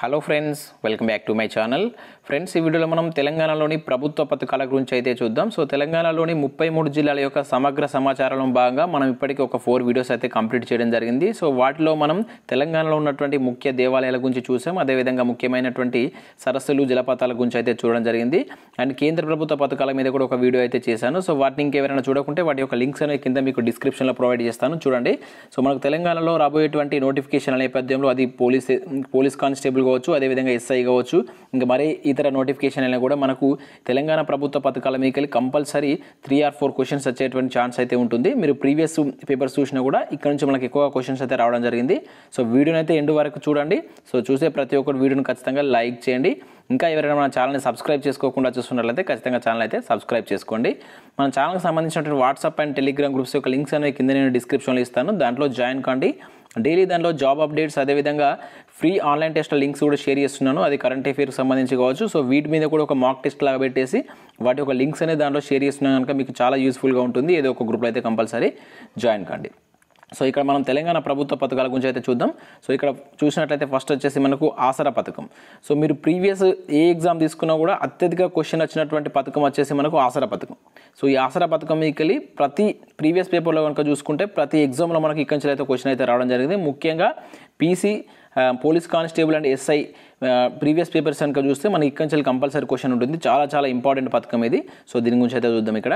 Hello friends welcome back to my channel friends ఈ వీడియోలో మనం తెలంగాణలోని ప్రభుత్వ పథకాల గురించి అయితే చూద్దాం సో తెలంగాణలోని ముప్పై మూడు జిల్లాల యొక్క సమగ్ర సమాచారంలో భాగంగా మనం ఇప్పటికీ ఒక ఫోర్ వీడియోస్ అయితే కంప్లీట్ చేయడం జరిగింది సో వాటిలో మనం తెలంగాణలో ఉన్నటువంటి ముఖ్య దేవాలయాల గురించి చూసాం అదేవిధంగా ముఖ్యమైనటువంటి సరస్సులు జలపాతాల గురించి అయితే చూడడం జరిగింది అండ్ కేంద్ర ప్రభుత్వ పథకాల మీద కూడా ఒక వీడియో అయితే చేశాను సో వాటిని ఇంకెవరైనా చూడకుంటే వాటి యొక్క లింక్స్ అనేవి కింద మీకు డిస్క్రిప్షన్లో ప్రొవైడ్ చేస్తాను చూడండి సో మనకు తెలంగాణలో రాబోయేటువంటి నోటిఫికేషన్ల నేపథ్యంలో అది పోలీస్ పోలీస్ కానిస్టేబుల్ కావచ్చు అదేవిధంగా ఎస్ఐ కావచ్చు ఇంకా మరే ఇతర నోటిఫికేషన్ అయినా కూడా మనకు తెలంగాణ ప్రభుత్వ పథకాల మీకెళ్ళి compulsory three or four questions వచ్చేటువంటి ఛాన్స్ అయితే ఉంటుంది మీరు ప్రీవియస్ పేపర్స్ చూసినా కూడా ఇక్కడ నుంచి మనకి ఎక్కువ క్వశ్చన్స్ అయితే రావడం జరిగింది సో వీడియోని అయితే ఎండు వరకు చూడండి సో చూసే ప్రతి ఒక్కరు వీడియోని ఖచ్చితంగా లైక్ చేయండి ఇంకా ఎవరైనా మన ఛానల్ని సబ్స్క్రైబ్ చేసుకోకుండా చూస్తున్నట్లయితే ఖచ్చితంగా ఛానల్ అయితే సబ్స్క్రైబ్ చేసుకోండి మన ఛానల్కి సంబంధించినటువంటి వాట్సాప్ అండ్ టెలిగ్రామ్ గ్రూప్స్ యొక్క లింక్స్ అనేవి కింద నేను డిస్క్రిప్షన్లో ఇస్తాను దాంట్లో జాయిన్ కండి డైలీ దానిలో జాబ్ అప్డేట్స్ అదేవిధంగా ఫ్రీ ఆన్లైన్ టెస్ట్ లింక్స్ కూడా షేర్ చేస్తున్నాను అది కరెంట్ అఫేర్కి సంబంధించి కావచ్చు సో వీటి మీద కూడా ఒక మాక్ టెస్ట్ లాగా పెట్టేసి వాటి యొక్క లింక్స్ అనేది దాంట్లో షేర్ చేస్తున్నాను కనుక మీకు చాలా యూస్ఫుల్గా ఉంటుంది ఏదో ఒక గ్రూప్లో అయితే కంపల్సరీ జాయిన్ కండి సో ఇక్కడ మనం తెలంగాణ ప్రభుత్వ పథకాల గురించి అయితే చూద్దాం సో ఇక్కడ చూసినట్లయితే ఫస్ట్ వచ్చేసి మనకు ఆసరా పథకం సో మీరు ప్రీవియస్ ఏ ఎగ్జామ్ తీసుకున్నా కూడా అత్యధిక క్వశ్చన్ వచ్చినటువంటి పథకం వచ్చేసి మనకు ఆసరా పథకం సో ఈ ఆసరా పథకం మీకెళ్ళి ప్రతి ప్రీవియస్ పేపర్లో కనుక చూసుకుంటే ప్రతి ఎగ్జామ్లో మనకి ఇక్కడి నుంచి అయితే క్వశ్చన్ అయితే రావడం జరిగింది ముఖ్యంగా PC police constable and SI previous papers కనుక చూస్తే మనకి ఇక్కడ నుంచి కంపల్సరీ క్వశ్చన్ ఉంటుంది చాలా చాలా ఇంపార్టెంట్ పథకం ఇది సో దీని గురించి అయితే చూద్దాం ఇక్కడ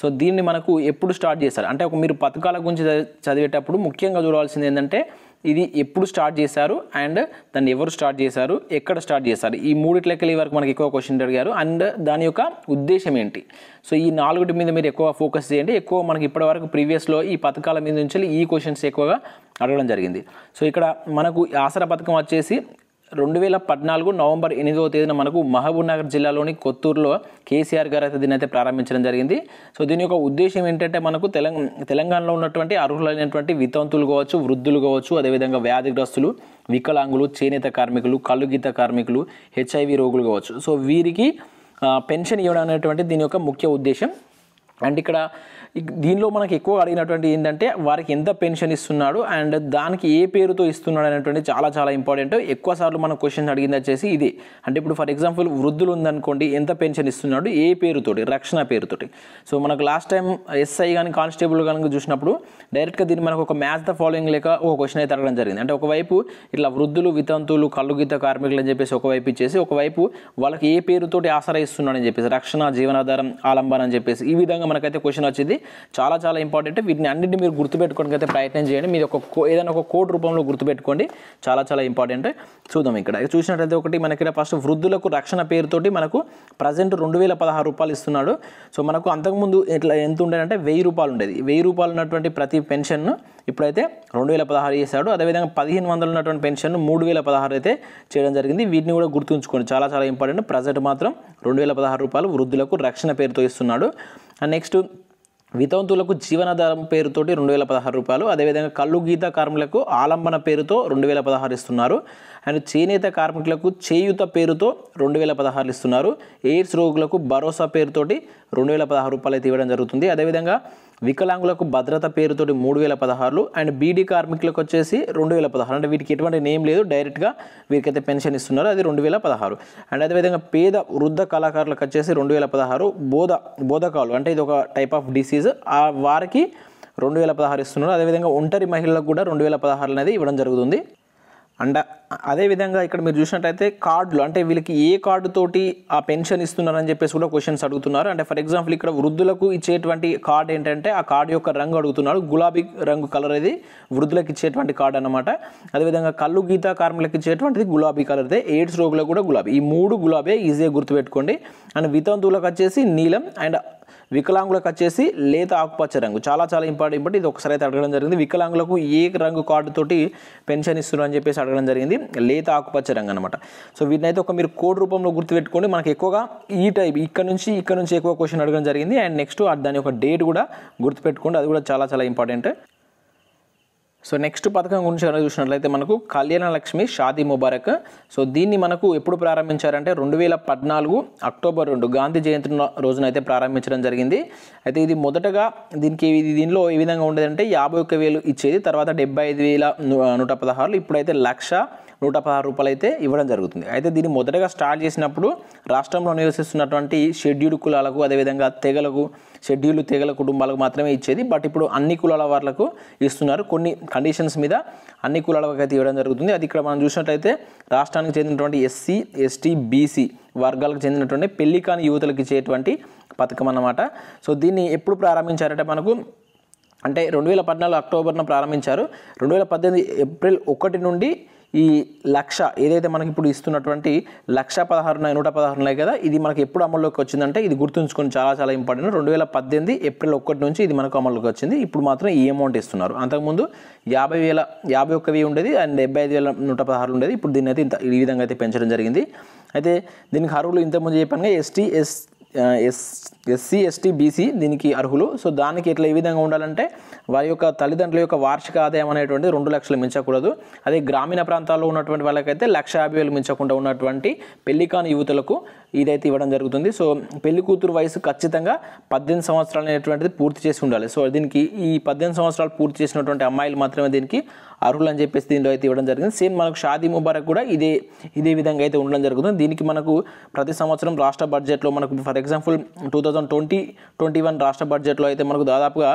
సో దీన్ని మనకు ఎప్పుడు స్టార్ట్ చేస్తారు అంటే ఒక మీరు పథకాల గురించి చదివేటప్పుడు ముఖ్యంగా చూడవలసింది ఏంటంటే ఇది ఎప్పుడు స్టార్ట్ చేశారు అండ్ దాన్ని ఎవరు స్టార్ట్ చేశారు ఎక్కడ స్టార్ట్ చేశారు ఈ మూడిటి ఈ వరకు మనకి ఎక్కువ క్వశ్చన్ అడిగారు అండ్ దాని యొక్క ఉద్దేశం ఏంటి సో ఈ నాలుగుటి మీద మీరు ఎక్కువ ఫోకస్ చేయండి ఎక్కువ మనకి ఇప్పటివరకు ప్రీవియస్లో ఈ పథకాల మీద నుంచి ఈ క్వశ్చన్స్ ఎక్కువగా అడగడం జరిగింది సో ఇక్కడ మనకు ఆసరా పథకం వచ్చేసి రెండు వేల పద్నాలుగు నవంబర్ ఎనిమిదవ తేదీన మనకు మహబూబ్ నగర్ జిల్లాలోని కొత్తూరులో కేసీఆర్ గారు అయితే దీని అయితే ప్రారంభించడం జరిగింది సో దీని యొక్క ఉద్దేశం ఏంటంటే మనకు తెలంగాణ తెలంగాణలో ఉన్నటువంటి అర్హులైనటువంటి వితంతులు కావచ్చు వృద్ధులు కావచ్చు అదేవిధంగా వ్యాధిగ్రస్తులు వికలాంగులు చేనేత కార్మికులు కళ్ళుగీత కార్మికులు హెచ్ఐవి రోగులు కావచ్చు సో వీరికి పెన్షన్ ఇవ్వడం అనేటువంటి దీని యొక్క ముఖ్య ఉద్దేశం అండ్ ఇక్కడ దీనిలో మనకి ఎక్కువ అడిగినటువంటి ఏంటంటే వారికి ఎంత పెన్షన్ ఇస్తున్నాడు అండ్ దానికి ఏ పేరుతో ఇస్తున్నాడు అనేటువంటి చాలా చాలా ఇంపార్టెంట్ ఎక్కువ సార్లు మనం క్వశ్చన్స్ అడిగింది వచ్చేసి ఇది అంటే ఇప్పుడు ఫర్ ఎగ్జాంపుల్ వృద్ధులు ఉందనుకోండి ఎంత పెన్షన్ ఇస్తున్నాడు ఏ పేరుతోటి రక్షణ పేరుతోటి సో మనకు లాస్ట్ టైం ఎస్ఐ కానీ కానిస్టేబుల్ కనుక చూసినప్పుడు డైరెక్ట్గా దీన్ని మనకు ఒక మ్యాథ్ ద ఫాలోయింగ్ లేక ఒక క్వశ్చన్ అయితే అడగడం జరిగింది అంటే ఒకవైపు ఇట్లా వృద్ధులు వితంతులు కళ్ళుగీత కార్మికులు అని చెప్పేసి ఒకవైపు ఇచ్చేసి ఒకవైపు వాళ్ళకి ఏ పేరుతోటి ఆసరా ఇస్తున్నాడు అని చెప్పేసి రక్షణ జీవనాధారం ఆలంబన అని చెప్పేసి ఈ విధంగా మనకైతే క్వశ్చన్ వచ్చింది చాలా చాలా ఇంపార్టెంట్ వీటిని అన్నింటినీ మీరు గుర్తుపెట్టుకోవడానికి అయితే ప్రయత్నం చేయండి మీరు ఒక ఏదైనా ఒక కోడ్ రూపంలో గుర్తుపెట్టుకోండి చాలా చాలా ఇంపార్టెంట్ చూద్దాం ఇక్కడ చూసినట్లయితే ఒకటి మనకి ఫస్ట్ వృద్ధులకు రక్షణ పేరుతోటి మనకు ప్రజెంట్ రెండు వేల పదహారు రూపాయలు ఇస్తున్నాడు సో మనకు అంతకుముందు ఎట్లా ఎంత ఉండేదంటే వెయ్యి రూపాయలు ఉండేది వెయ్యి రూపాయలు ఉన్నటువంటి ప్రతి పెన్షన్ను ఇప్పుడైతే రెండు వేల పదహారు చేశాడు అదేవిధంగా పదిహేను వందలు ఉన్నటువంటి పెన్షన్ మూడు వేల పదహారు అయితే చేయడం జరిగింది వీటిని కూడా గుర్తుంచుకోండి చాలా చాలా ఇంపార్టెంట్ ప్రజెంట్ మాత్రం రెండు వేల పదహారు రూపాయలు వృద్ధులకు రక్షణ పేరుతో ఇస్తున్నాడు అండ్ నెక్స్ట్ వితంతులకు జీవనాధారం పేరుతోటి రెండు వేల పదహారు రూపాయలు అదేవిధంగా కళ్ళు గీత కార్మికులకు ఆలంబన పేరుతో రెండు వేల పదహారు ఇస్తున్నారు అండ్ చేనేత కార్మికులకు చేయుత పేరుతో రెండు వేల పదహారు ఇస్తున్నారు ఎయిడ్స్ రోగులకు భరోసా పేరుతోటి రెండు వేల పదహారు రూపాయలు అయితే ఇవ్వడం జరుగుతుంది అదేవిధంగా వికలాంగులకు భద్రత పేరుతోటి మూడు వేల పదహారులు అండ్ బీడీ కార్మికులకు వచ్చేసి రెండు వేల పదహారు అంటే వీటికి ఎటువంటి నేమ్ లేదు డైరెక్ట్గా వీరికైతే పెన్షన్ ఇస్తున్నారు అది రెండు వేల పదహారు అండ్ అదేవిధంగా పేద వృద్ధ కళాకారులకు వచ్చేసి రెండు వేల పదహారు బోధ బోధకాలు అంటే ఇది ఒక టైప్ ఆఫ్ డిసీజ్ ఆ వారికి రెండు వేల పదహారు ఇస్తున్నారు అదేవిధంగా ఒంటరి మహిళలకు కూడా రెండు వేల పదహారు అనేది ఇవ్వడం జరుగుతుంది అండ్ అదేవిధంగా ఇక్కడ మీరు చూసినట్లయితే కార్డులు అంటే వీళ్ళకి ఏ కార్డు తోటి ఆ పెన్షన్ ఇస్తున్నారని చెప్పేసి కూడా క్వశ్చన్స్ అడుగుతున్నారు అంటే ఫర్ ఎగ్జాంపుల్ ఇక్కడ వృద్ధులకు ఇచ్చేటువంటి కార్డ్ ఏంటంటే ఆ కార్డు యొక్క రంగు అడుగుతున్నారు గులాబీ రంగు కలర్ ఇది వృద్ధులకు ఇచ్చేటువంటి కార్డు అనమాట అదేవిధంగా కళ్ళు గీత కార్మికులకు ఇచ్చేటువంటిది గులాబీ కలర్దే ఎయిడ్స్ రోగులకు కూడా గులాబీ ఈ మూడు గులాబీ ఈజీగా గుర్తుపెట్టుకోండి అండ్ వితంతువులకు వచ్చేసి నీలం అండ్ వికలాంగులకు వచ్చేసి లేత ఆకుపచ్చ రంగు చాలా చాలా ఇంపార్టెంట్ ఇంపార్టెంట్ ఇది ఒకసారి అయితే అడగడం జరిగింది వికలాంగులకు ఏ రంగు కార్డుతోటి పెన్షన్ ఇస్తున్నారు అని చెప్పేసి అడగడం జరిగింది లేత ఆకుపచ్చ రంగు అనమాట సో అయితే ఒక మీరు కోడ్ రూపంలో గుర్తుపెట్టుకోండి మనకు ఎక్కువగా ఈ టైప్ ఇక్కడ నుంచి ఇక్కడ నుంచి ఎక్కువ క్వశ్చన్ అడగడం జరిగింది అండ్ నెక్స్ట్ దాని యొక్క డేట్ కూడా గుర్తుపెట్టుకోండి అది కూడా చాలా చాలా ఇంపార్టెంట్ సో నెక్స్ట్ పథకం గురించి కనుక చూసినట్లయితే మనకు కళ్యాణ లక్ష్మి షాదీ ముబారక్ సో దీన్ని మనకు ఎప్పుడు ప్రారంభించారంటే రెండు వేల పద్నాలుగు అక్టోబర్ రెండు గాంధీ జయంతి రోజున అయితే ప్రారంభించడం జరిగింది అయితే ఇది మొదటగా దీనికి దీనిలో ఏ విధంగా ఉండేదంటే యాభై ఒక్క వేలు ఇచ్చేది తర్వాత డెబ్బై ఐదు వేల నూట పదహారులు ఇప్పుడైతే లక్ష నూట పదహారు రూపాయలు అయితే ఇవ్వడం జరుగుతుంది అయితే దీన్ని మొదటగా స్టార్ట్ చేసినప్పుడు రాష్ట్రంలో నివసిస్తున్నటువంటి షెడ్యూల్డ్ కులాలకు అదేవిధంగా తెగలకు షెడ్యూల్డ్ తెగల కుటుంబాలకు మాత్రమే ఇచ్చేది బట్ ఇప్పుడు అన్ని కులాల వాళ్ళకు ఇస్తున్నారు కొన్ని కండిషన్స్ మీద అన్ని కులాల అయితే ఇవ్వడం జరుగుతుంది అది ఇక్కడ మనం చూసినట్లయితే రాష్ట్రానికి చెందినటువంటి ఎస్సీ ఎస్టీ బీసీ వర్గాలకు చెందినటువంటి పెళ్లి కాని యువతలకు ఇచ్చేటువంటి పథకం అన్నమాట సో దీన్ని ఎప్పుడు ప్రారంభించారంటే మనకు అంటే రెండు వేల పద్నాలుగు అక్టోబర్న ప్రారంభించారు రెండు వేల పద్దెనిమిది ఏప్రిల్ ఒకటి నుండి ఈ లక్ష ఏదైతే మనకి ఇప్పుడు ఇస్తున్నటువంటి లక్ష పదహారున నూట పదహారున్నాయి కదా ఇది మనకి ఎప్పుడు అమల్లోకి వచ్చిందంటే ఇది గుర్తుంచుకొని చాలా చాలా ఇంపార్టెంట్ రెండు వేల పద్దెనిమిది ఏప్రిల్ ఒకటి నుంచి ఇది మనకు అమల్లోకి వచ్చింది ఇప్పుడు మాత్రం ఈ అమౌంట్ ఇస్తున్నారు అంతకుముందు యాభై వేల యాభై ఒక్క వెయ్యి ఉండేది అండ్ డెబ్బై ఐదు వేల నూట పదహారు ఉండేది ఇప్పుడు దీన్ని అయితే ఇంత ఈ విధంగా అయితే పెంచడం జరిగింది అయితే దీనికి అరువులు ఇంతకుముందు చెప్పాను ST S S SC ST BC దీనికి అర్హులు సో దానికి ఇట్లా ఏ విధంగా ఉండాలంటే వారి యొక్క తల్లిదండ్రుల యొక్క వార్షిక ఆదాయం అనేటువంటి రెండు లక్షలు మించకూడదు అదే గ్రామీణ ప్రాంతాల్లో ఉన్నటువంటి వాళ్ళకైతే లక్ష యాభై వేలు మించకుండా ఉన్నటువంటి పెళ్లి కాని యువతులకు ఇదైతే ఇవ్వడం జరుగుతుంది సో పెళ్లి కూతురు వయసు ఖచ్చితంగా పద్దెనిమిది సంవత్సరాలు అనేటువంటిది పూర్తి చేసి ఉండాలి సో దీనికి ఈ పద్దెనిమిది సంవత్సరాలు పూర్తి చేసినటువంటి అమ్మాయిలు మాత్రమే దీనికి అర్హులు అని చెప్పేసి దీనిలో అయితే ఇవ్వడం జరిగింది సేమ్ మనకు షాదీ ముబారక్ కూడా ఇదే ఇదే విధంగా అయితే ఉండడం జరుగుతుంది దీనికి మనకు ప్రతి సంవత్సరం రాష్ట్ర బడ్జెట్లో మనకు for example two thousand twenty twenty one రాష్ట్ర బడ్జెట్లో అయితే మనకు దాదాపుగా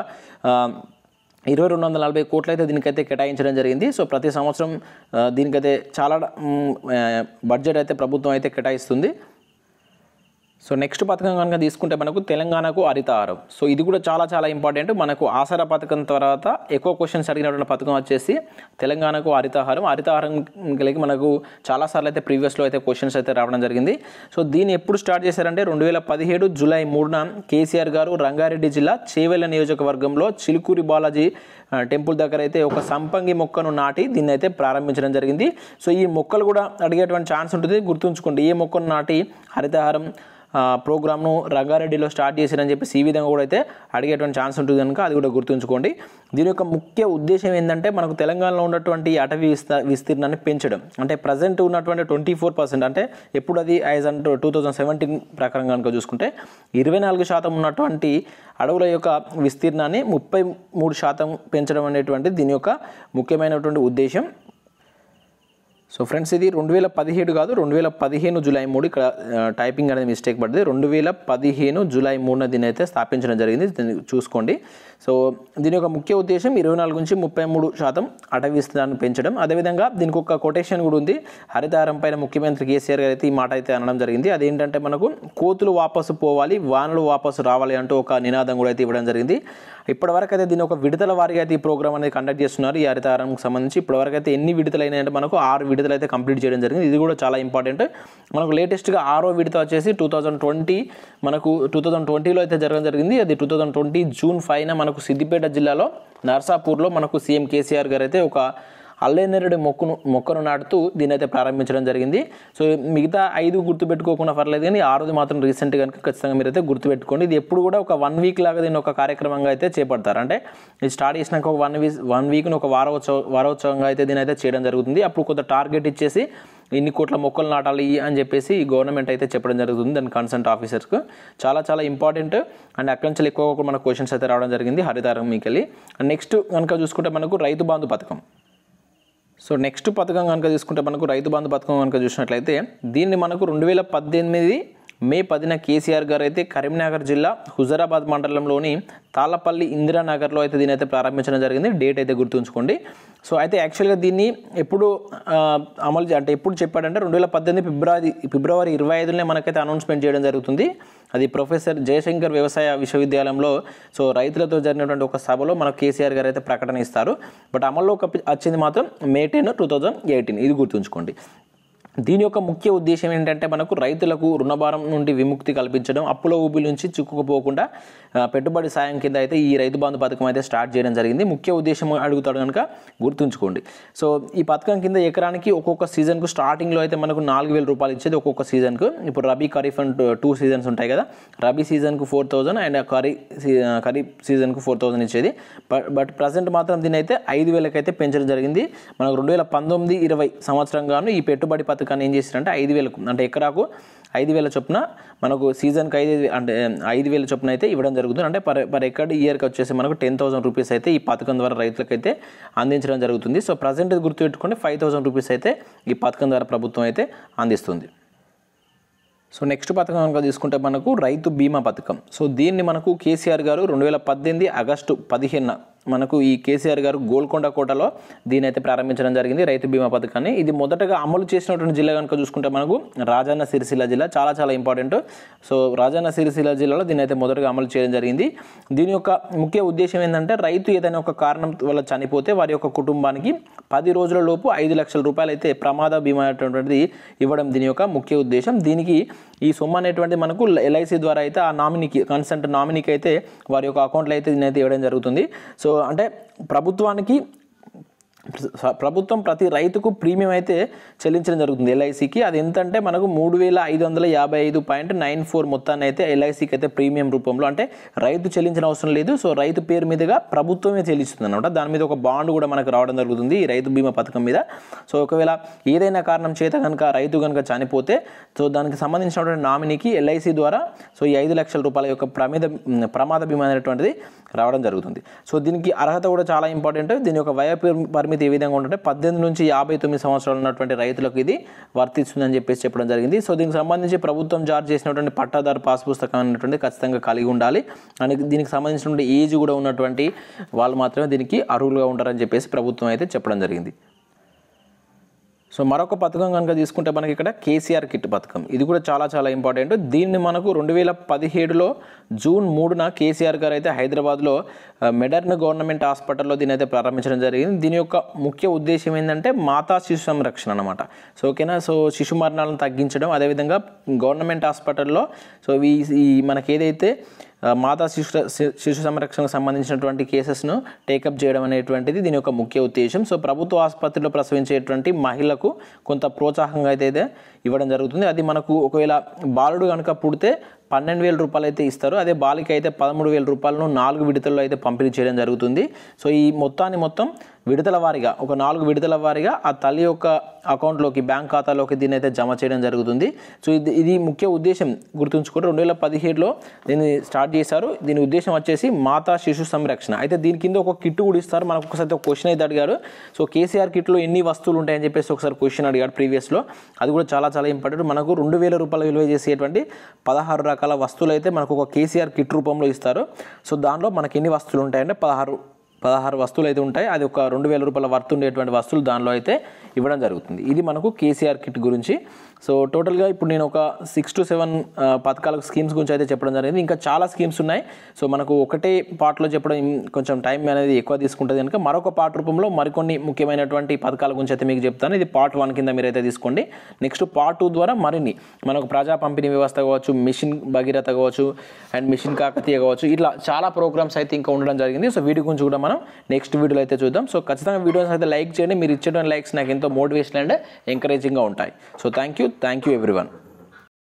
ఇరవై రెండు వందల నలభై కోట్లు అయితే దీనికైతే కేటాయించడం జరిగింది సో ప్రతి సంవత్సరం దీనికైతే చాలా బడ్జెట్ అయితే ప్రభుత్వం అయితే కేటాయిస్తుంది సో నెక్స్ట్ పథకం కనుక తీసుకుంటే మనకు తెలంగాణకు హరితహారం సో ఇది కూడా చాలా చాలా ఇంపార్టెంట్ మనకు ఆసరా పథకం తర్వాత ఎక్కువ క్వశ్చన్స్ అడిగినటువంటి పథకం వచ్చేసి తెలంగాణకు హరితహారం హరితహారం కలిగి మనకు చాలాసార్లు అయితే ప్రీవియస్లో అయితే క్వశ్చన్స్ అయితే రావడం జరిగింది సో దీన్ని ఎప్పుడు స్టార్ట్ చేశారంటే రెండు వేల పదిహేడు జూలై మూడున కేసీఆర్ గారు రంగారెడ్డి జిల్లా చేవెళ్ళ నియోజకవర్గంలో చిలుకూరి బాలాజీ టెంపుల్ దగ్గర అయితే ఒక సంపంగి మొక్కను నాటి దీన్ని అయితే ప్రారంభించడం జరిగింది సో ఈ మొక్కలు కూడా అడిగేటువంటి ఛాన్స్ ఉంటుంది గుర్తుంచుకోండి ఏ మొక్కను నాటి హరితహారం ప్రోగ్రామ్ను రంగారెడ్డిలో స్టార్ట్ చేశారని చెప్పేసి ఈ విధంగా కూడా అయితే అడిగేటువంటి ఛాన్స్ ఉంటుంది కనుక అది కూడా గుర్తుంచుకోండి దీని యొక్క ముఖ్య ఉద్దేశం ఏంటంటే మనకు తెలంగాణలో ఉన్నటువంటి అటవీ విస్తీర్ణాన్ని పెంచడం అంటే ప్రజెంట్ ఉన్నటువంటి ట్వంటీ ఫోర్ పర్సెంట్ అంటే ఎప్పుడు అది యాజ్ అంటే టూ థౌజండ్ సెవెంటీన్ ప్రకారం కనుక చూసుకుంటే ఇరవై నాలుగు శాతం ఉన్నటువంటి అడవుల యొక్క విస్తీర్ణాన్ని ముప్పై మూడు శాతం పెంచడం అనేటువంటి దీని యొక్క ముఖ్యమైనటువంటి ఉద్దేశం సో ఫ్రెండ్స్ ఇది రెండు వేల పదిహేడు కాదు రెండు వేల పదిహేను జూలై మూడు ఇక్కడ టైపింగ్ అనేది మిస్టేక్ పడింది రెండు వేల పదిహేను జూలై మూడున దీని అయితే స్థాపించడం జరిగింది దీన్ని చూసుకోండి సో దీని యొక్క ముఖ్య ఉద్దేశం ఇరవై నాలుగు నుంచి ముప్పై మూడు శాతం అటవీ విస్తీర్ణాన్ని పెంచడం అదేవిధంగా దీనికి ఒక కొటేషన్ కూడా ఉంది హరితారం పైన ముఖ్యమంత్రి కేసీఆర్ గారు అయితే ఈ మాట అయితే అనడం జరిగింది అదేంటంటే మనకు కోతులు వాపసు పోవాలి వానలు వాపసు రావాలి అంటూ ఒక నినాదం కూడా అయితే ఇవ్వడం జరిగింది ఇప్పటివరకు అయితే దీని ఒక విడుదల వారిగా అయితే ఈ ప్రోగ్రామ్ అనేది కండక్ట్ చేస్తున్నారు ఈ హరితారంకి సంబంధించి ఇప్పటివరకు అయితే ఎన్ని అయినాయంటే మనకు ఆరు విడుదల అయితే కంప్లీట్ చేయడం జరిగింది ఇది కూడా చాలా ఇంపార్టెంట్ మనకు లేటెస్ట్గా ఆరో విడత వచ్చేసి టూ థౌజండ్ ట్వంటీ మనకు టూ థౌజండ్ ట్వంటీలో అయితే జరగడం జరిగింది అది టూ థౌజండ్ ట్వంటీ జూన్ ఫైవ్న మనకు సిద్దిపేట జిల్లాలో నర్సాపూర్లో మనకు సీఎం కేసీఆర్ గారు అయితే ఒక అల్లేనరుడి మొక్కును మొక్కను నాటుతూ దీని అయితే ప్రారంభించడం జరిగింది సో మిగతా ఐదు గుర్తుపెట్టుకోకుండా పర్లేదు కానీ ఆరోది మాత్రం రీసెంట్ కనుక ఖచ్చితంగా మీరు అయితే గుర్తుపెట్టుకోండి ఇది ఎప్పుడు కూడా ఒక వన్ వీక్ లాగా దీన్ని ఒక కార్యక్రమంగా అయితే చేపడతారు అంటే ఇది స్టార్ట్ చేసినాక ఒక వన్ వీక్ వన్ వీక్ను ఒక వారోత్సవ వారోత్సవంగా అయితే దీని అయితే చేయడం జరుగుతుంది అప్పుడు కొంత టార్గెట్ ఇచ్చేసి ఇన్ని కోట్ల మొక్కలు నాటాలి అని చెప్పేసి గవర్నమెంట్ అయితే చెప్పడం జరుగుతుంది దాని కన్సర్ట్ ఆఫీసర్స్కు చాలా చాలా ఇంపార్టెంట్ అండ్ అక్కడి నుంచి ఎక్కువ మన క్వశ్చన్స్ అయితే రావడం జరిగింది హరితారం మీకెళ్ళి అండ్ నెక్స్ట్ కనుక చూసుకుంటే మనకు రైతు బంధు పథకం సో నెక్స్ట్ పథకం కనుక తీసుకుంటే మనకు రైతు బంధు పథకం కనుక చూసినట్లయితే దీన్ని మనకు రెండు వేల పద్దెనిమిది మే పదిన కేసీఆర్ గారు అయితే కరీంనగర్ జిల్లా హుజరాబాద్ మండలంలోని తాళపల్లి ఇందిరానగర్లో అయితే దీని అయితే ప్రారంభించడం జరిగింది డేట్ అయితే గుర్తుంచుకోండి సో అయితే యాక్చువల్గా దీన్ని ఎప్పుడు అమలు అంటే ఎప్పుడు చెప్పాడంటే రెండు వేల పద్దెనిమిది ఫిబ్రవరి ఫిబ్రవరి ఇరవై ఐదునే మనకైతే అనౌన్స్మెంట్ చేయడం జరుగుతుంది అది ప్రొఫెసర్ జయశంకర్ వ్యవసాయ విశ్వవిద్యాలయంలో సో రైతులతో జరిగినటువంటి ఒక సభలో మనకు కేసీఆర్ గారు అయితే ప్రకటన ఇస్తారు బట్ అమల్లోకి వచ్చింది మాత్రం May ten two thousand eighteen ఇది గుర్తుంచుకోండి దీని యొక్క ముఖ్య ఉద్దేశం ఏంటంటే మనకు రైతులకు రుణభారం నుండి విముక్తి కల్పించడం అప్పుల ఊబి నుంచి చిక్కుకుపోకుండా పెట్టుబడి సాయం కింద అయితే ఈ రైతు బంధు పథకం అయితే స్టార్ట్ చేయడం జరిగింది ముఖ్య ఉద్దేశం అడుగుతాడు కనుక గుర్తుంచుకోండి సో ఈ పథకం కింద ఎకరానికి ఒక్కొక్క సీజన్కు స్టార్టింగ్లో అయితే మనకు నాలుగు వేల రూపాయలు ఇచ్చేది ఒక్కొక్క సీజన్కు ఇప్పుడు rabi kharif and two seasons ఉంటాయి కదా రబీ సీజన్కు ఫోర్ థౌజండ్ అండ్ ఖరీ ఖరీఫ్ సీజన్కు ఫోర్ థౌజండ్ ఇచ్చేది బట్ బట్ ప్రజెంట్ మాత్రం దీని అయితే ఐదు వేలకైతే పెంచడం జరిగింది మనకు రెండు వేల పంతొమ్మిది ఇరవై సంవత్సరంగాను ఈ పెట్టుబడి పథకం కానీ ఏం చేశారంటే ఐదు వేలకు అంటే ఎకరాకు ఐదు వేల చొప్పున మనకు సీజన్కి ఐదు అంటే ఐదు వేల చొప్పున అయితే ఇవ్వడం జరుగుతుంది అంటే పర్ పర్ ఎక్కడ ఇయర్కి వచ్చేసి మనకు టెన్ థౌసండ్ రూపీస్ అయితే ఈ పథకం ద్వారా రైతులకైతే అందించడం జరుగుతుంది సో ప్రజెంట్ గుర్తుపెట్టుకుంటే ఫైవ్ థౌసండ్ రూపీస్ అయితే ఈ పథకం ద్వారా ప్రభుత్వం అయితే అందిస్తుంది సో నెక్స్ట్ పథకం కనుక తీసుకుంటే మనకు రైతు బీమా పథకం సో దీన్ని మనకు కేసీఆర్ గారు రెండు వేల పద్దెనిమిది ఆగస్టు పదిహేను మనకు ఈ కేసీఆర్ గారు గోల్కొండ కోటలో దీని అయితే ప్రారంభించడం జరిగింది రైతు బీమా పథకాన్ని ఇది మొదటగా అమలు చేసినటువంటి జిల్లా కనుక చూసుకుంటే మనకు రాజన్న సిరిసిల్ల జిల్లా చాలా చాలా ఇంపార్టెంట్ సో రాజన్న సిరిసిల్ల జిల్లాలో దీని అయితే మొదటగా అమలు చేయడం జరిగింది దీని యొక్క ముఖ్య ఉద్దేశం ఏంటంటే రైతు ఏదైనా ఒక కారణం వల్ల చనిపోతే వారి యొక్క కుటుంబానికి పది రోజుల లోపు ఐదు లక్షల రూపాయలు అయితే ప్రమాద బీమా అనేటువంటిది ఇవ్వడం దీని యొక్క ముఖ్య ఉద్దేశం దీనికి ఈ సొమ్ము అనేటువంటి మనకు ఎల్ఐసి ద్వారా అయితే ఆ నామినీకి కన్సెంట్ నామినీకి అయితే వారి యొక్క అకౌంట్లో అయితే దీని అయితే ఇవ్వడం జరుగుతుంది సో అంటే ప్రభుత్వానికి ప్రభుత్వం ప్రతి రైతుకు ప్రీమియం అయితే చెల్లించడం జరుగుతుంది ఎల్ఐసికి అది ఎంతంటే మనకు మూడు వేల ఐదు వందల యాభై ఐదు పాయింట్ నైన్ ఫోర్ మొత్తాన్ని అయితే ఎల్ఐసికి అయితే ప్రీమియం రూపంలో అంటే రైతు చెల్లించిన అవసరం లేదు సో రైతు పేరు మీదుగా ప్రభుత్వమే చెల్లిస్తుంది అనమాట దాని మీద ఒక బాండ్ కూడా మనకు రావడం జరుగుతుంది ఈ రైతు బీమా పథకం మీద సో ఒకవేళ ఏదైనా కారణం చేత కనుక రైతు కనుక చనిపోతే సో దానికి సంబంధించినటువంటి నామినీకి ఎల్ఐసి ద్వారా సో ఈ ఐదు లక్షల రూపాయల యొక్క ప్రమాద ప్రమాద బీమా అనేటువంటిది రావడం జరుగుతుంది సో దీనికి అర్హత కూడా చాలా ఇంపార్టెంట్ దీని యొక్క వయ పరిమితి ఏ విధంగా ఉంటుంటే పద్దెనిమిది నుంచి యాభై తొమ్మిది సంవత్సరాలు ఉన్నటువంటి రైతులకు ఇది వర్తిస్తుందని చెప్పేసి చెప్పడం జరిగింది సో దీనికి సంబంధించి ప్రభుత్వం జారీ చేసినటువంటి పట్టాదారు పాస్ పుస్తకం అనేటువంటి ఖచ్చితంగా కలిగి ఉండాలి అని దీనికి సంబంధించినటువంటి ఏజ్ కూడా ఉన్నటువంటి వాళ్ళు మాత్రమే దీనికి అర్హులుగా ఉంటారని చెప్పేసి ప్రభుత్వం అయితే చెప్పడం జరిగింది సో మరొక పథకం కనుక తీసుకుంటే మనకి ఇక్కడ కేసీఆర్ కిట్ పథకం ఇది కూడా చాలా చాలా ఇంపార్టెంట్ దీన్ని మనకు రెండు వేల పదిహేడులో జూన్ మూడున కేసీఆర్ గారు అయితే హైదరాబాద్లో మెడర్న్ గవర్నమెంట్ హాస్పిటల్లో దీని అయితే ప్రారంభించడం జరిగింది దీని యొక్క ముఖ్య ఉద్దేశం ఏంటంటే మాతా శిశు సంరక్షణ అనమాట సో ఓకేనా సో శిశు మరణాలను తగ్గించడం అదేవిధంగా గవర్నమెంట్ హాస్పిటల్లో సో ఈ మనకి ఏదైతే మాతా శిశు శిశు సంరక్షణకు సంబంధించినటువంటి కేసెస్ను టేకప్ చేయడం అనేటువంటిది దీని యొక్క ముఖ్య ఉద్దేశం సో ప్రభుత్వ ఆసుపత్రిలో ప్రసవించేటువంటి మహిళకు కొంత ప్రోత్సాహంగా అయితే ఇవ్వడం జరుగుతుంది అది మనకు ఒకవేళ బాలుడు కనుక పుడితే పన్నెండు వేల రూపాయలు అయితే ఇస్తారు అదే బాలిక అయితే పదమూడు వేల రూపాయలను నాలుగు విడతల్లో అయితే పంపిణీ చేయడం జరుగుతుంది సో ఈ మొత్తాన్ని మొత్తం విడతల వారీగా ఒక నాలుగు విడతల వారీగా ఆ తల్లి యొక్క అకౌంట్లోకి బ్యాంక్ ఖాతాలోకి దీన్ని అయితే జమ చేయడం జరుగుతుంది సో ఇది ఇది ముఖ్య ఉద్దేశం గుర్తుంచుకుంటే రెండు వేల పదిహేడులో దీన్ని స్టార్ట్ చేశారు దీని ఉద్దేశం వచ్చేసి మాతా శిశు సంరక్షణ అయితే దీని కింద ఒక కిట్ కూడా ఇస్తారు మనకు ఒకసారి ఒక క్వశ్చన్ అయితే అడిగారు సో కేసీఆర్ కిట్లో ఎన్ని వస్తువులు ఉంటాయని చెప్పేసి ఒకసారి క్వశ్చన్ అడిగాడు ప్రీవియస్లో అది కూడా చాలా చాలా ఇంపార్టెంట్ మనకు రెండు వేల రూపాయల విలువ చేసేటువంటి పదహారు రకాల వస్తువులు అయితే మనకు ఒక కేసీఆర్ కిట్ రూపంలో ఇస్తారు సో దానిలో మనకి ఎన్ని వస్తువులు ఉంటాయంటే పదహారు పదహారు వస్తువులు అయితే ఉంటాయి అది ఒక రెండు వేల రూపాయల వర్త్ ఉండేటువంటి వస్తువులు దానిలో అయితే ఇవ్వడం జరుగుతుంది ఇది మనకు కేసీఆర్ కిట్ గురించి సో టోటల్గా ఇప్పుడు నేను ఒక సిక్స్ టు సెవెన్ పథకాలకు స్కీమ్స్ గురించి అయితే చెప్పడం జరిగింది ఇంకా చాలా స్కీమ్స్ ఉన్నాయి సో మనకు ఒకటే పార్ట్లో చెప్పడం కొంచెం టైం అనేది ఎక్కువ తీసుకుంటుంది కనుక మరొక పార్ట్ రూపంలో మరికొన్ని ముఖ్యమైనటువంటి పథకాల గురించి అయితే మీకు చెప్తాను ఇది పార్ట్ వన్ కింద మీరైతే తీసుకోండి నెక్స్ట్ పార్ట్ టూ ద్వారా మరిన్ని మనకు ప్రజా పంపిణీ వ్యవస్థ కావచ్చు మిషన్ భగీరథ కావచ్చు అండ్ మిషన్ కాకతీయ కావచ్చు ఇట్లా చాలా ప్రోగ్రామ్స్ అయితే ఇంకా ఉండడం జరిగింది సో వీటి గురించి కూడా మనం నెక్స్ట్ వీడియోలో అయితే చూద్దాం సో ఖచ్చితంగా వీడియోస్ అయితే లైక్ చేయండి మీరు ఇచ్చేటువంటి లైక్స్ నాకు ఎంతో మోటివేషన్ అండ్ ఎంకరేజింగ్గా ఉంటాయి so thank you Thank you, everyone.